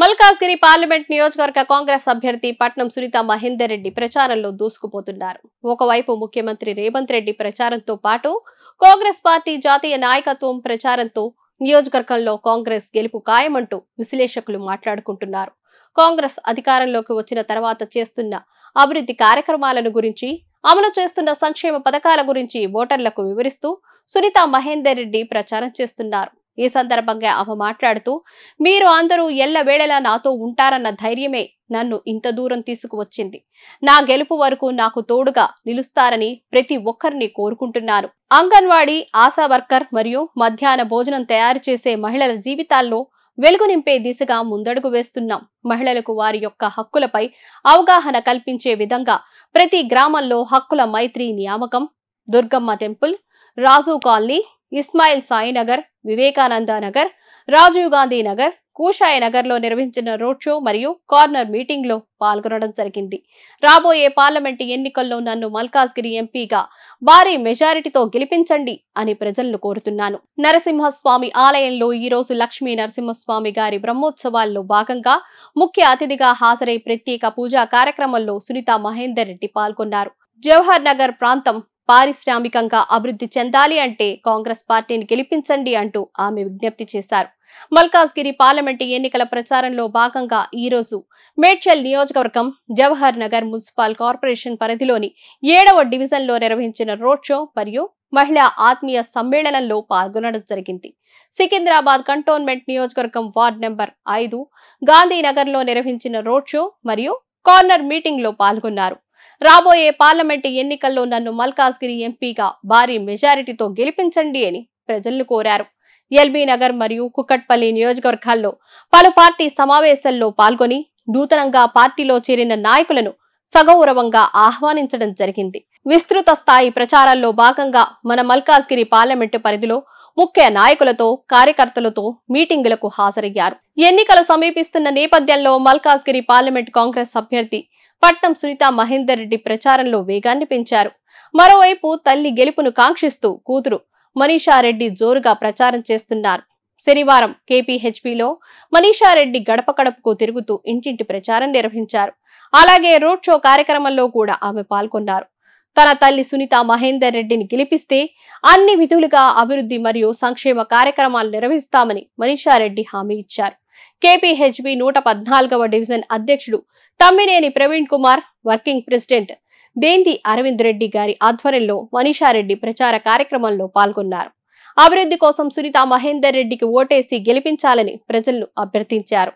Malkajgiri parliament నియోజకవర్గ కాంగ్రెస్ అభ్యర్థి పట్నం సునీత మహేందర్ రెడ్డి ప్రచారంలో దూసుకుపోతున్నారు ఒకవైపు ముఖ్యమంత్రి రేవంత్ రెడ్డి ప్రచారంతో పాటు కాంగ్రెస్ పార్టీ జాతీయ నాయకత్వం ప్రచారంతో నియోజకవర్గంలో కాంగ్రెస్ గెలుపు ఖాయమంటూ విశ్లేషకులు మాట్లాడుకుంటున్నారు కాంగ్రెస్ అధికారంలోకి వచ్చిన తర్వాత చేస్తున్న అభివృద్ధి కార్యక్రమాలను గురించి అమలు చేస్తున్న సంక్షేమ పథకాల గురించి ఓటర్లకు వివరిస్తూ సునీత మహేందర్ రెడ్డి ప్రచారం చేస్తున్నారు ఈ సందర్భంగా ఆమె మాట్లాడుతూ మీరు అందరూ ఎల్లవేళలా నాతో ఉంటారన్న ధైర్యమే నన్ను ఇంత దూరం తీసుకువచ్చింది నా గెలుపు వరకు నాకు తోడుగా నిలుస్తారని ప్రతి ఒక్కరిని కోరుకుంటున్నాను అంగన్వాడీ ఆశా వర్కర్ మరియు మధ్యాహ్న భోజనం తయారు చేసే మహిళల జీవితాల్లో వెలుగు నింపే దిశగా ముందడుగు వేస్తున్నాం మహిళలకు వారి యొక్క హక్కులపై అవగాహన కల్పించే విధంగా ప్రతి గ్రామంలో హక్కుల మైత్రి నియామకం దుర్గమ్మ టెంపుల్ రాజు కాలనీ ఇస్మాయిల్ సాయినగర్ వివేకానంద నగర్ రాజీవ్ గాంధీ నగర్ కూషాయ నగర్లో నిర్వహించిన రోడ్ షో మరియు కార్నర్ మీటింగ్లో పాల్గొనడం జరిగింది రాబోయే పార్లమెంటు ఎన్నికల్లో నన్ను మల్కాజ్గిరి ఎంపీగా భారీ మెజారిటీతో గెలిపించండి అని ప్రజలను కోరుతున్నాను నరసింహస్వామి ఆలయంలో ఈ రోజు లక్ష్మీ నరసింహస్వామి గారి బ్రహ్మోత్సవాల్లో భాగంగా ముఖ్య అతిథిగా హాజరై ప్రత్యేక పూజా కార్యక్రమంలో సునీత మహేందర్ రెడ్డి పాల్గొన్నారు జవహర్ నగర్ ప్రాంతం పారిశ్రామికంగా అభివృద్ధి చెందాలి అంటే కాంగ్రెస్ పార్టీని గెలిపించండి అంటూ ఆమె విజ్ఞప్తి చేశారు మల్కాజ్గిరి పార్లమెంటు ఎన్నికల ప్రచారంలో భాగంగా ఈరోజు మేడ్చల్ నియోజకవర్గం జవహర్ నగర్ మున్సిపల్ కార్పొరేషన్ పరిధిలోని ఏడవ డివిజన్లో నిర్వహించిన రోడ్ షో మరియు మహిళా ఆత్మీయ సమ్మేళనంలో పాల్గొనడం జరిగింది సికింద్రాబాద్ కంటోన్మెంట్ నియోజకవర్గం వార్డ్ నెంబర్ ఐదు గాంధీనగర్లో నిర్వహించిన రోడ్ షో మరియు కార్నర్ మీటింగ్లో పాల్గొన్నారు రాబోయే పార్లమెంటు ఎన్నికల్లో నన్ను మల్కాజ్గిరి ఎంపీగా భారీ మెజారిటీతో గెలిపించండి అని ప్రజలను కోరారు ఎల్బీ నగర్ మరియు కుక్కట్పల్లి నియోజకవర్గాల్లో పలు పార్టీ సమావేశాల్లో పాల్గొని నూతనంగా పార్టీలో చేరిన నాయకులను సగౌరవంగా ఆహ్వానించడం జరిగింది విస్తృత స్థాయి ప్రచారాల్లో భాగంగా మన మల్కాజ్గిరి పార్లమెంటు పరిధిలో ముఖ్య నాయకులతో కార్యకర్తలతో మీటింగులకు హాజరయ్యారు ఎన్నికలు సమీపిస్తున్న నేపథ్యంలో మల్కాజ్గిరి పార్లమెంట్ కాంగ్రెస్ అభ్యర్థి పట్నం సునీత మహేందర్ రెడ్డి ప్రచారంలో వేగాన్ని పెంచారు మరోవైపు తల్లి గెలుపును కాంక్షిస్తూ కూతురు మనీషారెడ్డి జోరుగా ప్రచారం చేస్తున్నారు శనివారం కేపీహెచ్పిలో మనీషారెడ్డి గడప గడపకు తిరుగుతూ ఇంటింటి ప్రచారం నిర్వహించారు అలాగే రోడ్ షో కార్యక్రమంలో కూడా ఆమె పాల్గొన్నారు తన తల్లి సునీత మహేందర్ రెడ్డిని గెలిపిస్తే అన్ని విధులుగా అభివృద్ధి మరియు సంక్షేమ కార్యక్రమాలు నిర్వహిస్తామని మనీషారెడ్డి హామీ ఇచ్చారు కేపీహెచ్బి నూట పద్నాలుగవ డివిజన్ అధ్యక్షుడు తమ్మినేని ప్రవీణ్ కుమార్ వర్కింగ్ ప్రెసిడెంట్ దేంది అరవింద్ రెడ్డి గారి ఆధ్వర్యంలో మనీషారెడ్డి ప్రచార కార్యక్రమంలో పాల్గొన్నారు అభివృద్ధి కోసం సునీత మహేందర్ రెడ్డికి ఓటేసి గెలిపించాలని ప్రజలను అభ్యర్థించారు